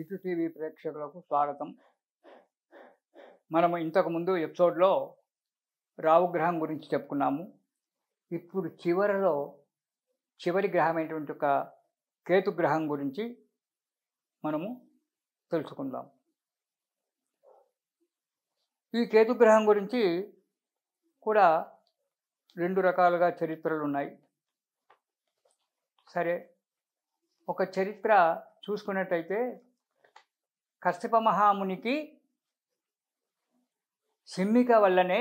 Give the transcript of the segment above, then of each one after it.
ఇటు టీవీ ప్రేక్షకులకు స్వాగతం మనము ఇంతకుముందు ఎపిసోడ్లో రావు గ్రహం గురించి చెప్పుకున్నాము ఇప్పుడు చివరిలో చివరి గ్రహం అయినటువంటి ఒక కేతు గ్రహం గురించి మనము తెలుసుకుందాం ఈ కేతు గ్రహం గురించి కూడా రెండు రకాలుగా చరిత్రలు ఉన్నాయి సరే ఒక చరిత్ర చూసుకున్నట్టయితే కశ్యప మహామునికి సిమ్మిక వల్లనే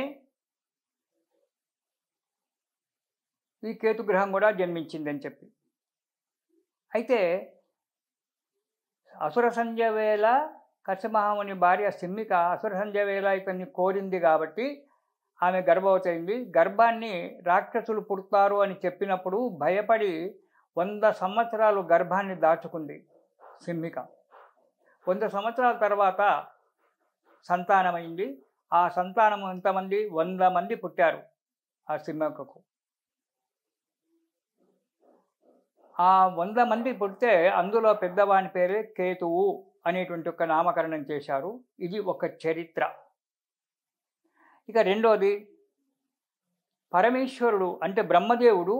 ఈ కేతుగ్రహం కూడా జన్మించిందని చెప్పి అయితే అసుర సంధ్య వేళ కశ్యమహాముని భార్య సిమ్మిక అసుర సంధ్య వేళ ఇతన్ని కోరింది కాబట్టి ఆమె గర్భవతైంది గర్భాన్ని రాక్షసులు పుడతారు అని చెప్పినప్పుడు భయపడి వంద సంవత్సరాలు గర్భాన్ని దాచుకుంది సిమ్మిక కొంత సంవత్సరాల తర్వాత సంతానమైంది ఆ సంతానం ఎంతమంది వంద మంది పుట్టారు ఆ సింహకు ఆ వంద మంది పుడితే అందులో పెద్దవాని పేరే కేతువు అనేటువంటి ఒక నామకరణం చేశారు ఇది ఒక చరిత్ర ఇక రెండోది పరమేశ్వరుడు అంటే బ్రహ్మదేవుడు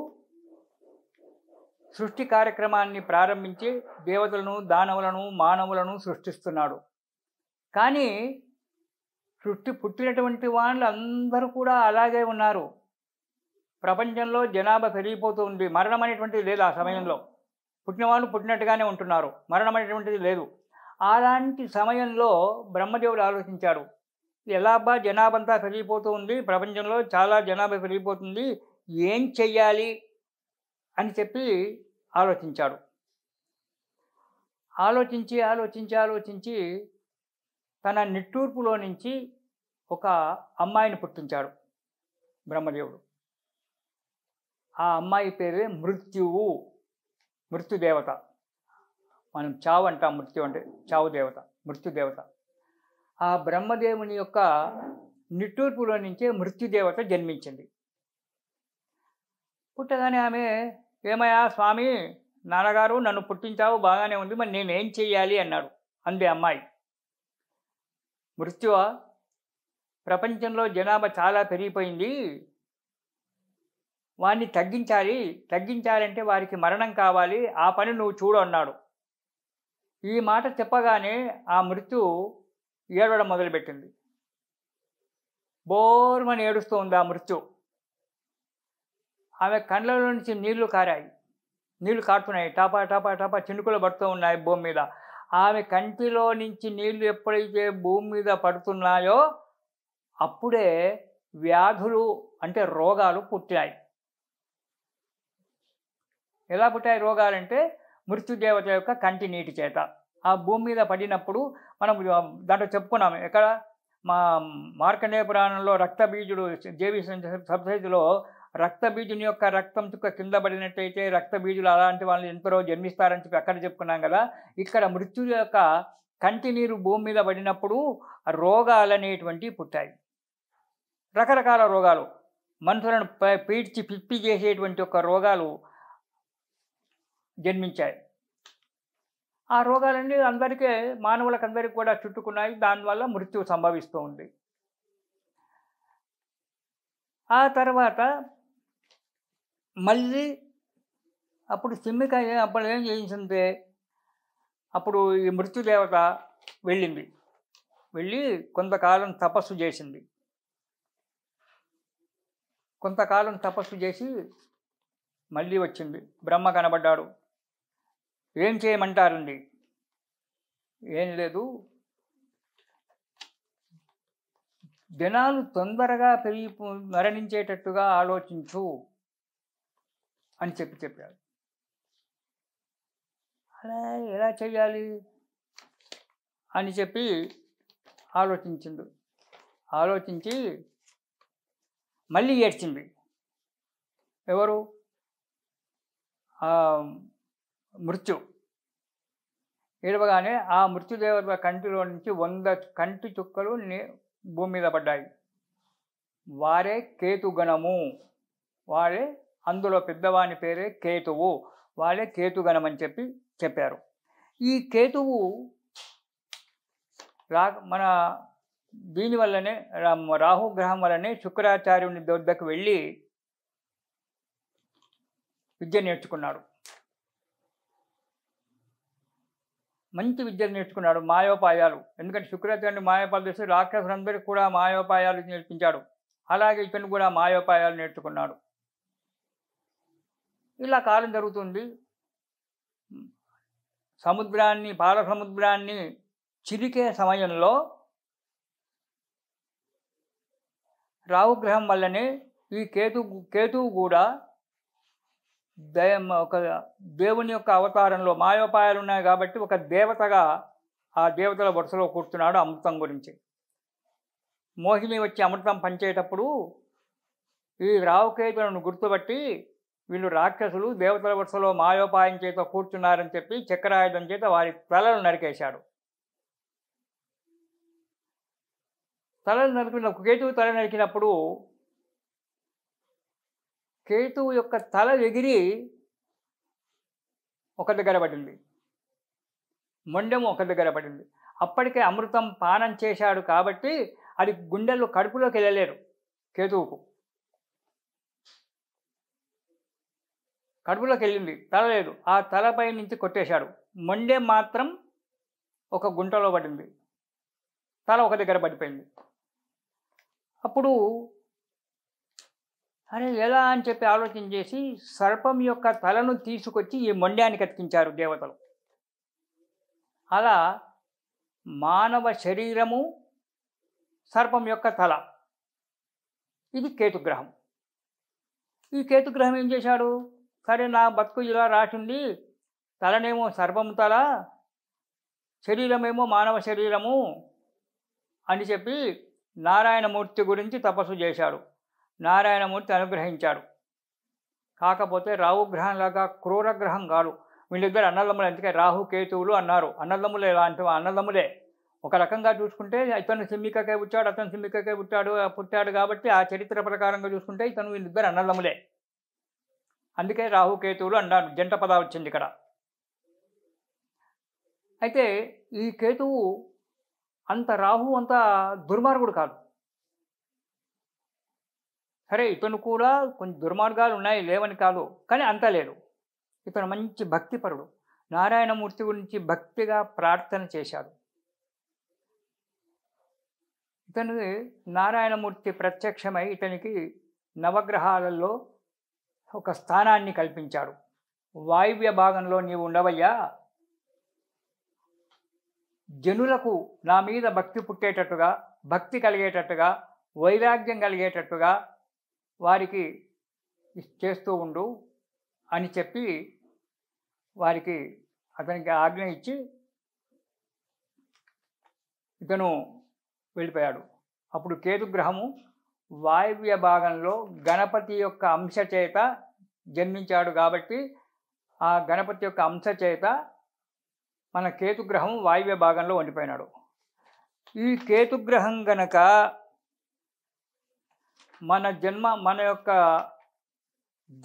సృష్టి కార్యక్రమాన్ని ప్రారంభించి దేవతలను దానవులను మానవులను సృష్టిస్తున్నాడు కానీ సృష్టి పుట్టినటువంటి వాళ్ళు అందరూ కూడా అలాగే ఉన్నారు ప్రపంచంలో జనాభా పెరిగిపోతూ ఉంది మరణం అనేటువంటిది లేదు ఆ సమయంలో పుట్టిన వాళ్ళు పుట్టినట్టుగానే ఉంటున్నారు మరణం అనేటువంటిది లేదు అలాంటి సమయంలో బ్రహ్మదేవుడు ఆలోచించాడు ఎలా బా జనాభా అంతా పెరిగిపోతూ ఉంది ప్రపంచంలో చాలా జనాభా పెరిగిపోతుంది ఏం చెయ్యాలి అని చెప్పి ఆలోచించాడు ఆలోచించి ఆలోచించి ఆలోచించి తన నిట్టూర్పులో నుంచి ఒక అమ్మాయిని పుట్టించాడు బ్రహ్మదేవుడు ఆ అమ్మాయి పేరే మృత్యువు మృత్యుదేవత మనం చావు అంటాం మృత్యు అంటే చావు దేవత మృత్యుదేవత ఆ బ్రహ్మదేవుని యొక్క నిట్టూర్పులో నుంచే మృత్యుదేవత జన్మించింది పుట్టగానే ఆమె ఏమయ్యా స్వామి నాన్నగారు నన్ను పుట్టించావు బాగానే ఉంది మరి నేనేం చెయ్యాలి అన్నాడు అంది అమ్మాయి మృత్యువ ప్రపంచంలో జనాభా చాలా పెరిగిపోయింది వాణ్ణి తగ్గించాలి తగ్గించాలంటే వారికి మరణం కావాలి ఆ పని నువ్వు చూడు అన్నాడు ఈ మాట చెప్పగానే ఆ మృత్యు ఏడవడం మొదలుపెట్టింది బోర్మని ఏడుస్తూ ఉంది ఆ మృత్యు ఆమె కండ్లలో నుంచి నీళ్లు కారాయి నీళ్లు కారుతున్నాయి టాపా టాపా టాపా చినుకులు పడుతూ ఉన్నాయి భూమి మీద ఆమె కంటిలో నుంచి నీళ్లు ఎప్పుడైతే భూమి మీద పడుతున్నాయో అప్పుడే వ్యాధులు అంటే రోగాలు పుట్టాయి ఎలా పుట్టాయి రోగాలంటే మృత్యుదేవత యొక్క కంటి నీటి చేత ఆ భూమి మీద పడినప్పుడు మనం దాంట్లో చెప్పుకున్నాం ఎక్కడ మా మార్కండేయ పురాణంలో రక్తబీజుడు జేవి సబ్సైజులో రక్తబీజుని యొక్క రక్తం చుక్క కింద పడినట్టయితే రక్తబీజులు అలాంటి వాళ్ళు ఎంతరో జన్మిస్తారని చెప్పి అక్కడ చెప్పుకున్నాం కదా ఇక్కడ మృత్యుల యొక్క కంటి నీరు భూమి మీద పడినప్పుడు రోగాలనేటువంటివి పుట్టాయి రకరకాల రోగాలు మనుషులను పీడ్చి పిప్పి చేసేటువంటి ఒక రోగాలు జన్మించాయి ఆ రోగాలన్నీ అందరికీ మానవులకు అందరికీ కూడా చుట్టుకున్నాయి దానివల్ల మృత్యు సంభవిస్తూ ఉంది ఆ తర్వాత మళ్ళీ అప్పుడు సిమ్మికాయ అప్పుడు ఏం చేయించింది అప్పుడు ఈ మృత్యుదేవత వెళ్ళింది వెళ్ళి కొంతకాలం తపస్సు చేసింది కొంతకాలం తపస్సు చేసి మళ్ళీ వచ్చింది బ్రహ్మ కనబడ్డాడు ఏం చేయమంటారండి ఏం లేదు జనాలు తొందరగా పెరిగి మరణించేటట్టుగా ఆలోచించు అని చెప్పి చెప్పారు అలా ఎలా చేయాలి అని చెప్పి ఆలోచించిండు ఆలోచించి మళ్ళీ ఏడ్చింది ఎవరు మృత్యు ఏడవగానే ఆ మృత్యుదేవత కంటిలో నుంచి వంద కంటి చుక్కలు భూమి మీద పడ్డాయి వారే కేతుగణము వారే అందులో పెద్దవాని పేరే కేతువు వాళ్ళే కేతుగణమని చెప్పి చెప్పారు ఈ కేతువు రా మన దీని వల్లనే రాహుగ్రహం వల్లనే శుక్రాచార్యుని దొద్దకు వెళ్ళి విద్య నేర్చుకున్నాడు మంచి విద్యను నేర్చుకున్నాడు మాయోపాయాలు ఎందుకంటే శుక్రాచార్యుని మాయోపాలు చేసి రాక్షసులందరికీ కూడా మాయోపాయాలు నేర్పించాడు అలాగే ఇతను కూడా మాయోపాయాలు నేర్చుకున్నాడు ఇలా కాలం జరుగుతుంది సముద్రాన్ని పాల సముద్రాన్ని చిరికే సమయంలో రాహుగ్రహం వల్లనే ఈ కేతు కేతువు కూడా ఒక దేవుని యొక్క అవతారంలో మాయోపాయాలు ఉన్నాయి కాబట్టి ఒక దేవతగా ఆ దేవతల వరుసలో కూర్చున్నాడు అమృతం గురించి మోహిని వచ్చి అమృతం పంచేటప్పుడు ఈ రావుకేతులను గుర్తుపట్టి వీళ్ళు రాక్షసులు దేవతల వరుసలో మాయోపాయం చేత కూర్చున్నారని చెప్పి చక్రాయుధం చేత వారి తలలు నరికేశాడు తలలు నరికిన కేతువు తల నరికినప్పుడు కేతువు యొక్క తల ఎగిరి ఒక దగ్గర పడింది మొండెము ఒక దగ్గర పడింది అప్పటికే అమృతం పానం చేశాడు కాబట్టి అది గుండెలు కడుపులోకి వెళ్ళలేరు కేతువుకు కడుపులోకి వెళ్ళింది తల లేదు ఆ తలపై నుంచి కొట్టేశాడు మొండే మాత్రం ఒక గుంటలో పడింది తల ఒక దగ్గర పడిపోయింది అప్పుడు అరే ఎలా అని చెప్పి ఆలోచన చేసి సర్పం యొక్క తలను తీసుకొచ్చి ఈ మొండ్యానికి అతికించారు దేవతలు అలా మానవ శరీరము సర్పం యొక్క తల ఇది కేతుగ్రహం ఈ కేతుగ్రహం ఏం చేశాడు కానీ నా బతుకు ఇలా రాసింది తలనేమో సర్వం తల శరీరమేమో మానవ శరీరము అని చెప్పి నారాయణమూర్తి గురించి తపస్సు చేశాడు నారాయణమూర్తి అనుగ్రహించాడు కాకపోతే క్రూర క్రూరగ్రహం కాదు వీళ్ళిద్దరు అన్నదమ్ములు అందుకే రాహు కేతువులు అన్నారు అన్నదమ్ములే లాంటి అన్నదమ్ములే ఒక రకంగా చూసుకుంటే ఇతను సిమ్మికకే పుట్టాడు అతను సిమ్మికకే పుట్టాడు పుట్టాడు కాబట్టి ఆ చరిత్ర ప్రకారంగా చూసుకుంటే ఇతను వీళ్ళిద్దరు అన్నదమ్ములే అందుకే రాహుకేతువులు అన్నాను జంట పద వచ్చింది ఇక్కడ అయితే ఈ కేతువు అంత రాహు అంత దుర్మార్గుడు కాదు సరే ఇతను కూడా కొన్ని దుర్మార్గాలు ఉన్నాయి లేవని కాదు కానీ అంత లేదు ఇతను మంచి భక్తిపరుడు నారాయణమూర్తి గురించి భక్తిగా ప్రార్థన చేశాడు ఇతను నారాయణమూర్తి ప్రత్యక్షమై ఇతనికి నవగ్రహాలలో ఒక స్థానాన్ని కల్పించాడు వాయువ్య భాగంలో నీవు ఉండవయ్యా జనులకు నా మీద భక్తి పుట్టేటట్టుగా భక్తి కలిగేటట్టుగా వైరాగ్యం కలిగేటట్టుగా వారికి చేస్తూ ఉండు అని చెప్పి వారికి అతనికి ఆజ్ఞ ఇచ్చి ఇతను వెళ్ళిపోయాడు అప్పుడు కేతుగ్రహము వాయువ్య భాగంలో గణపతి యొక్క అంశ చేత జన్మించాడు కాబట్టి ఆ గణపతి యొక్క అంశ చేత మన కేతుగ్రహం వాయువ్య భాగంలో ఉండిపోయినాడు ఈ కేతుగ్రహం గనక మన జన్మ మన యొక్క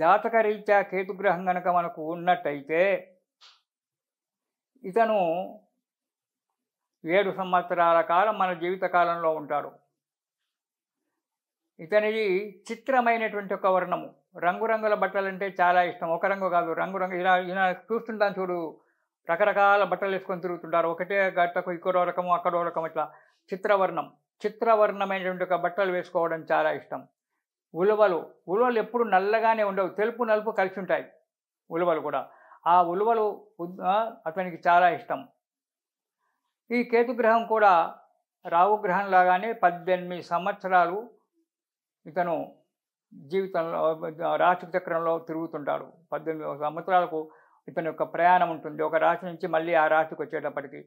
జాతక రీత్యా కేతుగ్రహం గనక మనకు ఉన్నట్టయితే ఇతను ఏడు సంవత్సరాల కాలం మన జీవితకాలంలో ఉంటాడు ఇతనిది చిత్రమైనటువంటి ఒక వర్ణము రంగురంగుల బట్టలు అంటే చాలా ఇష్టం ఒక రంగు కాదు రంగురంగు ఇలా ఇలా చూస్తుంటాను చూడు రకరకాల బట్టలు వేసుకొని తిరుగుతుంటారు ఒకటే గట్టకు ఇక్కడో రకము అక్కడో రకం ఇట్లా చిత్రవర్ణం చిత్రవర్ణమైనటువంటి ఒక బట్టలు వేసుకోవడం చాలా ఇష్టం ఉలవలు ఉలవలు ఎప్పుడు నల్లగానే ఉండవు తెలుపు నలుపు కలిసి ఉంటాయి ఉలవలు కూడా ఆ ఉలవలు అతనికి చాలా ఇష్టం ఈ కేతుగ్రహం కూడా గ్రహం లాగానే పద్దెనిమిది సంవత్సరాలు ఇతను జీవితంలో రాశి చక్రంలో తిరుగుతుంటాడు పద్దెనిమిది సంవత్సరాలకు ఇతని యొక్క ప్రయాణం ఉంటుంది ఒక రాశి నుంచి మళ్ళీ ఆ రాశికి వచ్చేటప్పటికి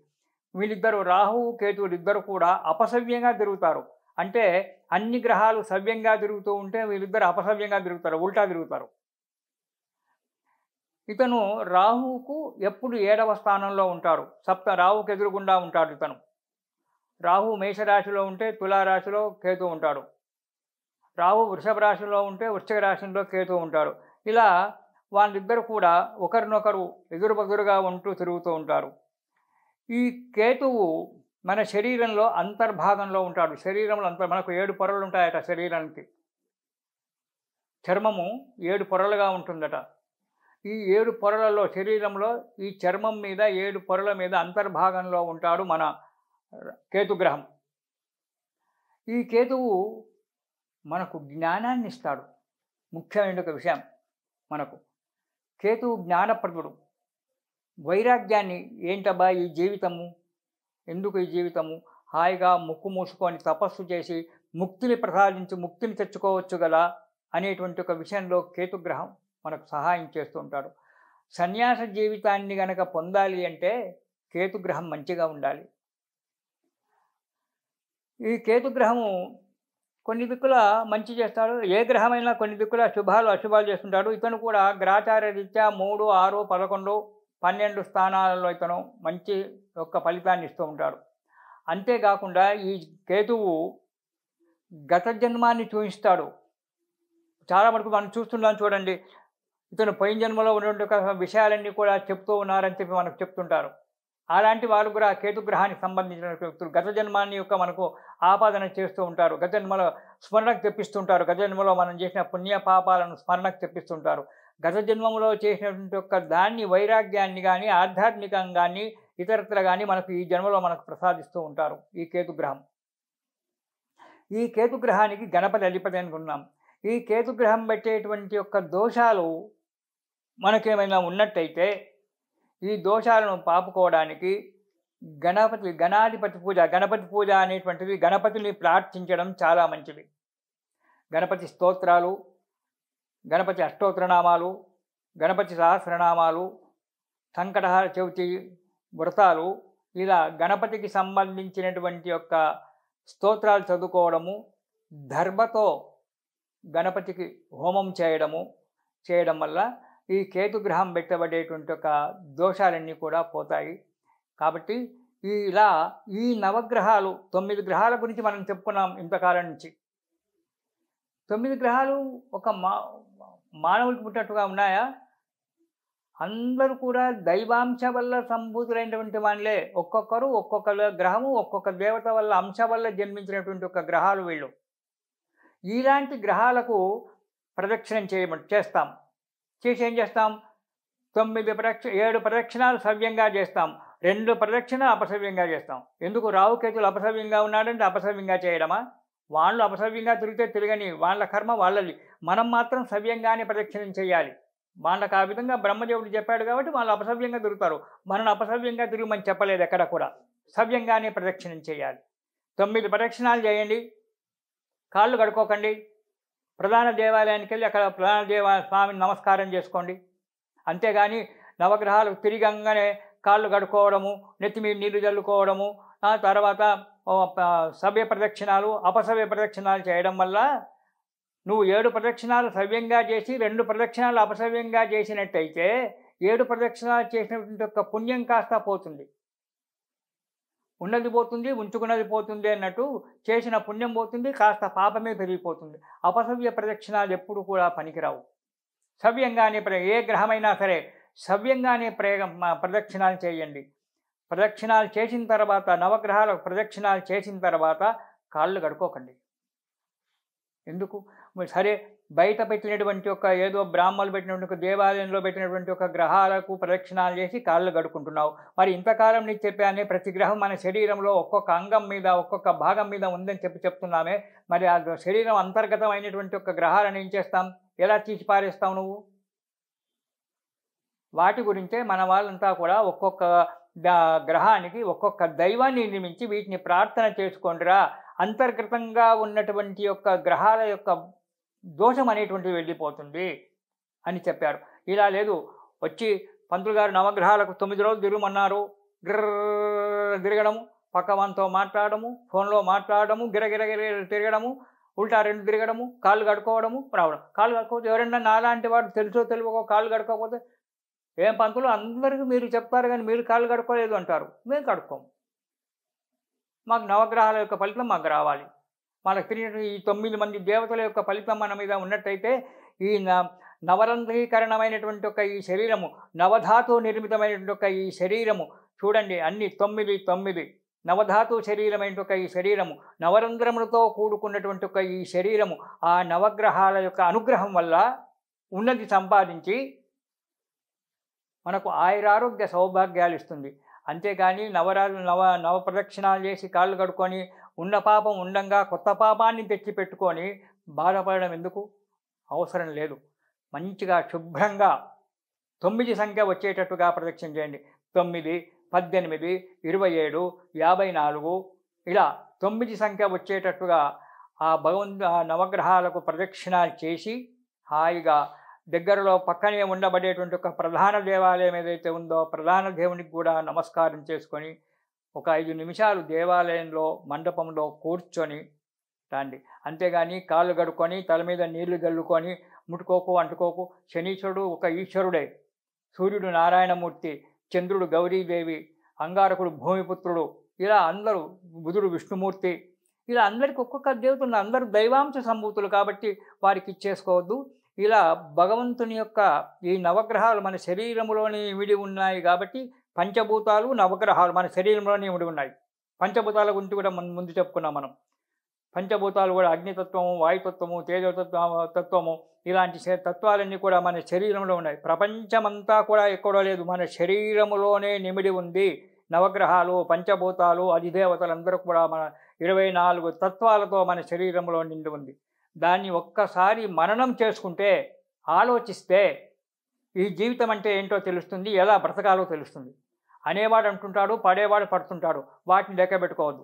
వీళ్ళిద్దరు రాహు కేతువులు ఇద్దరు కూడా అపసవ్యంగా తిరుగుతారు అంటే అన్ని గ్రహాలు సవ్యంగా తిరుగుతూ ఉంటే వీళ్ళిద్దరు అపసవ్యంగా తిరుగుతారు ఉల్టా తిరుగుతారు ఇతను రాహుకు ఎప్పుడు ఏడవ స్థానంలో ఉంటారు సప్త రాహుకు ఎదురుగుండా ఉంటాడు ఇతను రాహు మేషరాశిలో ఉంటే తులారాశిలో కేతు ఉంటాడు రావు వృషభ రాశిలో ఉంటే వృశ్చిక రాశిలో కేతు ఉంటారు ఇలా వాళ్ళిద్దరు కూడా ఒకరినొకరు ఎగురుబగురుగా ఉంటూ తిరుగుతూ ఉంటారు ఈ కేతువు మన శరీరంలో అంతర్భాగంలో ఉంటాడు శరీరంలో అంత మనకు ఏడు పొరలు ఉంటాయట శరీరానికి చర్మము ఏడు పొరలుగా ఉంటుందట ఈ ఏడు పొరలలో శరీరంలో ఈ చర్మం మీద ఏడు పొరల మీద అంతర్భాగంలో ఉంటాడు మన కేతుగ్రహం ఈ కేతువు మనకు జ్ఞానాన్ని ఇస్తాడు ముఖ్యమైన ఒక విషయం మనకు కేతు జ్ఞానప్రదుడు వైరాగ్యాన్ని ఏంటబ్బా ఈ జీవితము ఎందుకు ఈ జీవితము హాయిగా ముక్కు మూసుకొని తపస్సు చేసి ముక్తిని ప్రసాదించి ముక్తిని తెచ్చుకోవచ్చు గల అనేటువంటి ఒక విషయంలో కేతుగ్రహం మనకు సహాయం చేస్తూ ఉంటాడు సన్యాస జీవితాన్ని గనక పొందాలి అంటే కేతుగ్రహం మంచిగా ఉండాలి ఈ కేతుగ్రహము కొన్ని దిక్కుల మంచి చేస్తాడు ఏ గ్రహమైనా కొన్ని దిక్కుల శుభాలు అశుభాలు చేస్తుంటాడు ఇతను కూడా గ్రాచార రీత్యా మూడు ఆరు పదకొండు పన్నెండు స్థానాలలో ఇతను మంచి యొక్క ఫలితాన్ని ఇస్తూ ఉంటాడు అంతేకాకుండా ఈ కేతువు గత జన్మాన్ని చూపిస్తాడు చాలా మటుకు మనం చూస్తున్నాం చూడండి ఇతను పోయిన జన్మలో ఉన్నటువంటి విషయాలన్నీ కూడా చెప్తూ ఉన్నారని చెప్పి మనకు చెప్తుంటారు అలాంటి వారు కూడా కేతుగ్రహానికి సంబంధించిన వ్యక్తులు గత జన్మాన్ని యొక్క మనకు ఆపాదన చేస్తూ ఉంటారు గత జన్మలో స్మరణకు తెప్పిస్తుంటారు గత జన్మలో మనం చేసిన పుణ్య పాపాలను స్మరణకు తెప్పిస్తుంటారు గత జన్మంలో చేసినటువంటి యొక్క దాన్ని వైరాగ్యాన్ని కానీ ఆధ్యాత్మికం కానీ ఇతరత్ర కానీ మనకు ఈ జన్మలో మనకు ప్రసాదిస్తూ ఉంటారు ఈ కేతుగ్రహం ఈ కేతుగ్రహానికి గణపతి అధిపతి అనుకున్నాం ఈ కేతుగ్రహం పెట్టేటువంటి యొక్క దోషాలు మనకేమైనా ఉన్నట్టయితే ఈ దోషాలను పాపుకోవడానికి గణపతి గణాధిపతి పూజ గణపతి పూజ అనేటువంటిది గణపతిని ప్రార్థించడం చాలా మంచిది గణపతి స్తోత్రాలు గణపతి అష్టోత్తరనామాలు గణపతి సహస్రనామాలు సంకటహార చవితి వ్రతాలు ఇలా గణపతికి సంబంధించినటువంటి యొక్క స్తోత్రాలు చదువుకోవడము ధర్మతో గణపతికి హోమం చేయడము చేయడం వల్ల ఈ కేతు గ్రహం పెట్టబడేటువంటి ఒక దోషాలన్నీ కూడా పోతాయి కాబట్టి ఈ ఇలా ఈ నవగ్రహాలు తొమ్మిది గ్రహాల గురించి మనం చెప్పుకున్నాం ఇంతకాలం నుంచి తొమ్మిది గ్రహాలు ఒక మా మానవుడికి పుట్టినట్టుగా ఉన్నాయా అందరూ కూడా దైవాంశ వల్ల సంభూతులైనటువంటి వాళ్ళే ఒక్కొక్కరు ఒక్కొక్క గ్రహము ఒక్కొక్క దేవత వల్ల అంశ వల్ల జన్మించినటువంటి ఒక గ్రహాలు వీళ్ళు ఇలాంటి గ్రహాలకు ప్రదక్షిణం చేయమ చేస్తాం చేసి ఏం చేస్తాం తొమ్మిది ప్రదక్ష ఏడు ప్రదక్షిణాలు సవ్యంగా చేస్తాం రెండు ప్రదక్షిణలు అపసవ్యంగా చేస్తాం ఎందుకు రావుకేతులు అపసవ్యంగా ఉన్నాడంటే అపసవ్యంగా చేయడమా వాళ్ళు అపసవ్యంగా తిరిగితే తిరగని వాళ్ళ కర్మ వాళ్ళది మనం మాత్రం సవ్యంగానే ప్రదక్షిణం చేయాలి వాళ్ళకి ఆ విధంగా బ్రహ్మదేవుడు చెప్పాడు కాబట్టి వాళ్ళు అపసవ్యంగా తిరుగుతారు మనం అపసవ్యంగా తిరుగుమని చెప్పలేదు ఎక్కడ కూడా సవ్యంగానే ప్రదక్షిణం చేయాలి తొమ్మిది ప్రదక్షిణాలు చేయండి కాళ్ళు కడుక్కోకండి ప్రధాన దేవాలయానికి వెళ్ళి అక్కడ ప్రధాన దేవాలయ స్వామిని నమస్కారం చేసుకోండి అంతేగాని నవగ్రహాలు తిరిగంగానే కాళ్ళు కడుక్కోవడము నెత్తి మీద నీళ్లు చల్లుకోవడము తర్వాత సవ్య ప్రదక్షిణాలు అపసవ్య ప్రదక్షిణాలు చేయడం వల్ల నువ్వు ఏడు ప్రదక్షిణాలు సవ్యంగా చేసి రెండు ప్రదక్షిణాలు అపసవ్యంగా చేసినట్టయితే ఏడు ప్రదక్షిణాలు చేసినటువంటి యొక్క పుణ్యం కాస్త పోతుంది ఉన్నది పోతుంది ఉంచుకున్నది పోతుంది అన్నట్టు చేసిన పుణ్యం పోతుంది కాస్త పాపమే పెరిగిపోతుంది అపసవ్య ప్రదక్షిణాలు ఎప్పుడు కూడా పనికిరావు సవ్యంగానే ప్ర ఏ గ్రహమైనా సరే సవ్యంగానే ప్రయోగం ప్రదక్షిణాలు చేయండి ప్రదక్షిణాలు చేసిన తర్వాత నవగ్రహాలకు ప్రదక్షిణాలు చేసిన తర్వాత కాళ్ళు కడుక్కోకండి ఎందుకు సరే బయట పెట్టినటువంటి ఒక ఏదో బ్రాహ్మలు పెట్టినటువంటి ఒక దేవాలయంలో పెట్టినటువంటి ఒక గ్రహాలకు ప్రదక్షిణాలు చేసి కాళ్ళు గడుకుంటున్నావు మరి ఇంతకాలం నీకు చెప్పానే ప్రతి గ్రహం మన శరీరంలో ఒక్కొక్క అంగం మీద ఒక్కొక్క భాగం మీద ఉందని చెప్పి చెప్తున్నామే మరి ఆ శరీరం అంతర్గతమైనటువంటి ఒక గ్రహాలను ఏం చేస్తాం ఎలా తీసి పారేస్తావు నువ్వు వాటి గురించే మన వాళ్ళంతా కూడా ఒక్కొక్క గ్రహానికి ఒక్కొక్క దైవాన్ని నిర్మించి వీటిని ప్రార్థన చేసుకోండిరా అంతర్గతంగా ఉన్నటువంటి యొక్క గ్రహాల యొక్క దోషం అనేటువంటిది వెళ్ళిపోతుంది అని చెప్పారు ఇలా లేదు వచ్చి పంతులు గారు నవగ్రహాలకు తొమ్మిది రోజులు తిరుగుమన్నారు గిర్ర తిరగడము పక్కవంతో మాట్లాడము ఫోన్లో మాట్లాడము గిరగిరగిర తిరగడము ఉల్టా రెండు తిరగడము కాళ్ళు కడుకోవడము రావడం కాళ్ళు కడుకోవచ్చు ఎవరైనా నాలాంటి వాడు తెలుసో తెలియకో కాళ్ళు కడుకోకపోతే ఏం పంతులు అందరికీ మీరు చెప్పారు కానీ మీరు కాళ్ళు కడుక్కోలేదు అంటారు మేము కడుక్కోము మాకు నవగ్రహాల యొక్క ఫలితం మాకు రావాలి మనకు తెలియని ఈ తొమ్మిది మంది దేవతల యొక్క ఫలితం మన మీద ఉన్నట్టయితే ఈ నవరంధ్రీకరణమైనటువంటి ఒక ఈ శరీరము నవధాతు నిర్మితమైనటువంటి ఒక ఈ శరీరము చూడండి అన్ని తొమ్మిది తొమ్మిది నవధాతు శరీరమైన ఒక ఈ శరీరము నవరంధ్రములతో కూడుకున్నటువంటి ఒక ఈ శరీరము ఆ నవగ్రహాల యొక్క అనుగ్రహం వల్ల ఉన్నది సంపాదించి మనకు ఆయురారోగ్య సౌభాగ్యాలు ఇస్తుంది అంతేగాని నవరాలు నవ నవ ప్రదక్షిణాలు చేసి కాళ్ళు కడుక్కొని ఉన్న పాపం ఉండంగా కొత్త పాపాన్ని తెచ్చి పెట్టుకొని బాధపడడం ఎందుకు అవసరం లేదు మంచిగా శుభ్రంగా తొమ్మిది సంఖ్య వచ్చేటట్టుగా ప్రదక్షిణ చేయండి తొమ్మిది పద్దెనిమిది ఇరవై ఏడు యాభై నాలుగు ఇలా తొమ్మిది సంఖ్య వచ్చేటట్టుగా ఆ భగవంతు ఆ నవగ్రహాలకు ప్రదక్షిణాలు చేసి హాయిగా దగ్గరలో పక్కనే ఉండబడేటువంటి ఒక ప్రధాన దేవాలయం ఏదైతే ఉందో ప్రధాన దేవునికి కూడా నమస్కారం చేసుకొని ఒక ఐదు నిమిషాలు దేవాలయంలో మండపంలో కూర్చొని రండి అంతేగాని కాళ్ళు గడుకొని తల మీద నీళ్లు జల్లుకొని ముట్టుకోకు అంటుకోకు శనీశ్వరుడు ఒక ఈశ్వరుడే సూర్యుడు నారాయణమూర్తి చంద్రుడు గౌరీదేవి అంగారకుడు భూమిపుత్రుడు ఇలా అందరూ బుధుడు విష్ణుమూర్తి ఇలా అందరికి ఒక్కొక్క దేవతలు అందరూ దైవాంశ సంభూతులు కాబట్టి వారికి ఇచ్చేసుకోవద్దు ఇలా భగవంతుని యొక్క ఈ నవగ్రహాలు మన శరీరంలోనే విడి ఉన్నాయి కాబట్టి పంచభూతాలు నవగ్రహాలు మన శరీరంలోనే ఉండి ఉన్నాయి పంచభూతాల గురించి కూడా మన ముందు చెప్పుకున్నాం మనం పంచభూతాలు కూడా అగ్నితత్వము వాయుతత్వము తేజతత్వ తత్వము ఇలాంటి తత్వాలన్నీ కూడా మన శరీరంలో ఉన్నాయి ప్రపంచమంతా కూడా ఎక్కడో లేదు మన శరీరములోనే నిమిడి ఉంది నవగ్రహాలు పంచభూతాలు అధిదేవతలందరూ కూడా మన ఇరవై నాలుగు తత్వాలతో మన శరీరంలో నిండి ఉంది దాన్ని ఒక్కసారి మననం చేసుకుంటే ఆలోచిస్తే ఈ జీవితం అంటే ఏంటో తెలుస్తుంది ఎలా బ్రతకాలో తెలుస్తుంది అనేవాడు అంటుంటాడు పడేవాడు పడుతుంటాడు వాటిని లెక్క పెట్టుకోవద్దు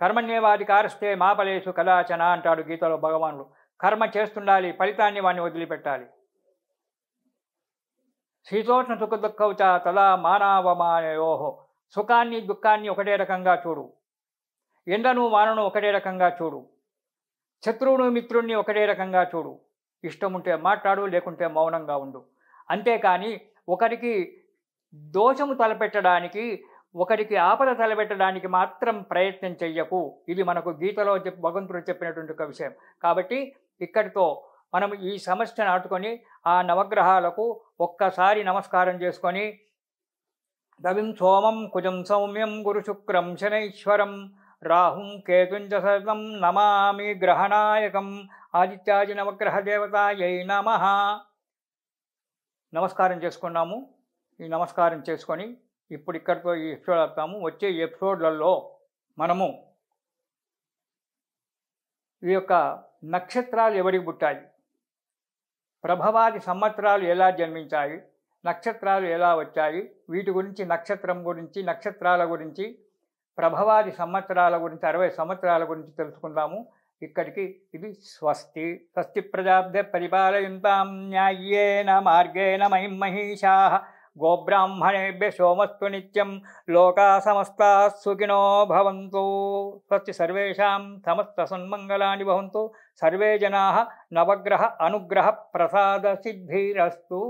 కర్మణ్యవాది కారస్తే మాపలేసు కళాచన అంటాడు గీతలో భగవానుడు కర్మ చేస్తుండాలి ఫలితాన్ని వాడిని వదిలిపెట్టాలి శీతోష్ణ సుఖ దుఃఖౌచ తలా మానవమానయోహో సుఖాన్ని దుఃఖాన్ని ఒకటే రకంగా చూడు ఎండను వానను ఒకటే రకంగా చూడు శత్రువును మిత్రుణ్ణి ఒకటే రకంగా చూడు ఇష్టం ఉంటే మాట్లాడు లేకుంటే మౌనంగా ఉండు అంతేకాని ఒకరికి దోషము తలపెట్టడానికి ఒకరికి ఆపద తలపెట్టడానికి మాత్రం ప్రయత్నం చెయ్యకు ఇది మనకు గీతలో భగవంతుడు చెప్పినటువంటి ఒక విషయం కాబట్టి ఇక్కడితో మనం ఈ సమస్య నాటుకొని ఆ నవగ్రహాలకు ఒక్కసారి నమస్కారం చేసుకొని దవిం సోమం కుజం సౌమ్యం గురు శుక్రం శనైశ్వరం రాహుం కేతుంచ సర్వం నమామి గ్రహనాయకం ఆదిత్యాది నవగ్రహ దేవతాయై నమ నమస్కారం చేసుకున్నాము ఈ నమస్కారం చేసుకొని ఇప్పుడు ఇక్కడితో ఈ ఎపిసోడ్ ఆపుతాము వచ్చే ఎపిసోడ్లలో మనము ఈ యొక్క నక్షత్రాలు ఎవరికి పుట్టాయి ప్రభవాది సంవత్సరాలు ఎలా జన్మించాయి నక్షత్రాలు ఎలా వచ్చాయి వీటి గురించి నక్షత్రం గురించి నక్షత్రాల గురించి ప్రభవాది సంవత్సరాల గురించి అరవై సంవత్సరాల గురించి తెలుసుకుందాము ఇక్కడికి ఇది స్వస్తి స్వస్తి ప్రజాబ్ద పరిపాలయంతాం న్యాయేన మార్గేణ మహిం మహిషా గోబ్రాహ్మణేభ్య సోమస్తు నిత్యం లోకా సమస్తా సుఖినో భవంతు స్వస్తి సర్వేషాం సమస్త సన్మంగళాని భవంతు సర్వే జనా నవగ్రహ అనుగ్రహ ప్రసాద సిద్ధిరస్తు